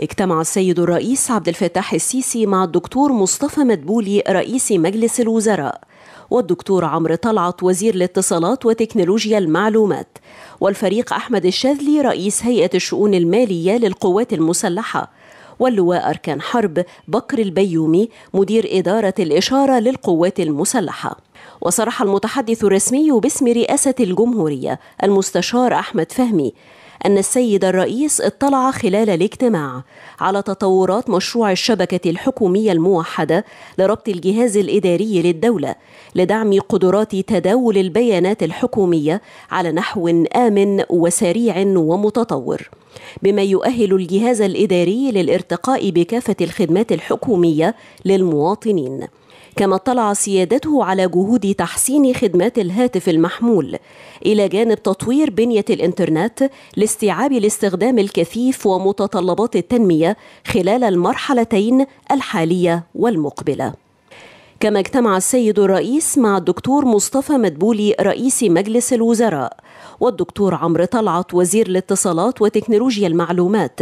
اجتمع السيد الرئيس عبد الفتاح السيسي مع الدكتور مصطفى مدبولي رئيس مجلس الوزراء والدكتور عمرو طلعت وزير الاتصالات وتكنولوجيا المعلومات والفريق احمد الشاذلي رئيس هيئه الشؤون الماليه للقوات المسلحه واللواء أركان حرب بكر البيومي مدير إدارة الإشارة للقوات المسلحة وصرح المتحدث الرسمي باسم رئاسة الجمهورية المستشار أحمد فهمي أن السيد الرئيس اطلع خلال الاجتماع على تطورات مشروع الشبكة الحكومية الموحدة لربط الجهاز الإداري للدولة لدعم قدرات تداول البيانات الحكومية على نحو آمن وسريع ومتطور بما يؤهل الجهاز الإداري للارتقاء بكافة الخدمات الحكومية للمواطنين كما اطلع سيادته على جهود تحسين خدمات الهاتف المحمول إلى جانب تطوير بنية الإنترنت لاستيعاب الاستخدام الكثيف ومتطلبات التنمية خلال المرحلتين الحالية والمقبلة كما اجتمع السيد الرئيس مع الدكتور مصطفى مدبولي رئيس مجلس الوزراء والدكتور عمرو طلعت وزير الاتصالات وتكنولوجيا المعلومات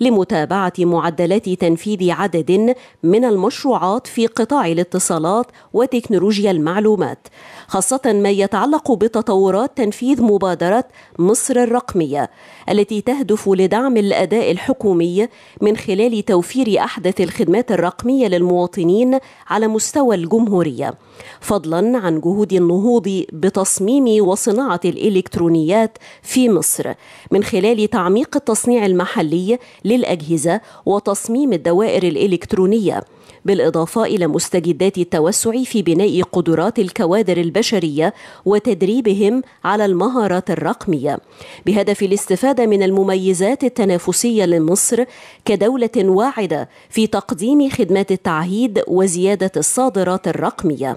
لمتابعة معدلات تنفيذ عدد من المشروعات في قطاع الاتصالات وتكنولوجيا المعلومات خاصة ما يتعلق بتطورات تنفيذ مبادرة مصر الرقمية التي تهدف لدعم الأداء الحكومي من خلال توفير أحدث الخدمات الرقمية للمواطنين على مستوى الجمهورية فضلا عن جهود النهوض بتصميم وصناعة الإلكترونيات الإلكترونيات في مصر من خلال تعميق التصنيع المحلي للأجهزة وتصميم الدوائر الإلكترونية بالإضافة إلى مستجدات التوسع في بناء قدرات الكوادر البشرية وتدريبهم على المهارات الرقمية بهدف الاستفادة من المميزات التنافسية لمصر كدولة واعدة في تقديم خدمات التعهيد وزيادة الصادرات الرقمية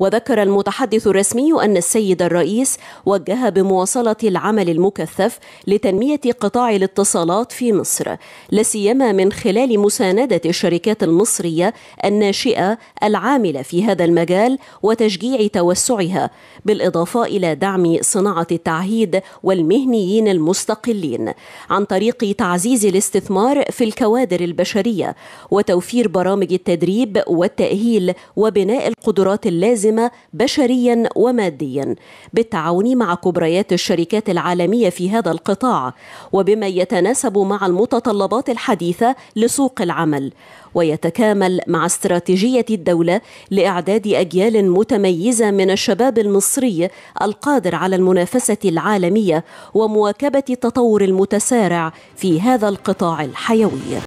وذكر المتحدث الرسمي أن السيد الرئيس وجه بمواصلة العمل المكثف لتنمية قطاع الاتصالات في مصر سيما من خلال مساندة الشركات المصرية الناشئة العاملة في هذا المجال وتشجيع توسعها بالإضافة إلى دعم صناعة التعهيد والمهنيين المستقلين عن طريق تعزيز الاستثمار في الكوادر البشرية وتوفير برامج التدريب والتأهيل وبناء القدرات اللازمة ملازمه بشريا وماديا بالتعاون مع كبريات الشركات العالميه في هذا القطاع وبما يتناسب مع المتطلبات الحديثه لسوق العمل ويتكامل مع استراتيجيه الدوله لاعداد اجيال متميزه من الشباب المصري القادر على المنافسه العالميه ومواكبه التطور المتسارع في هذا القطاع الحيوي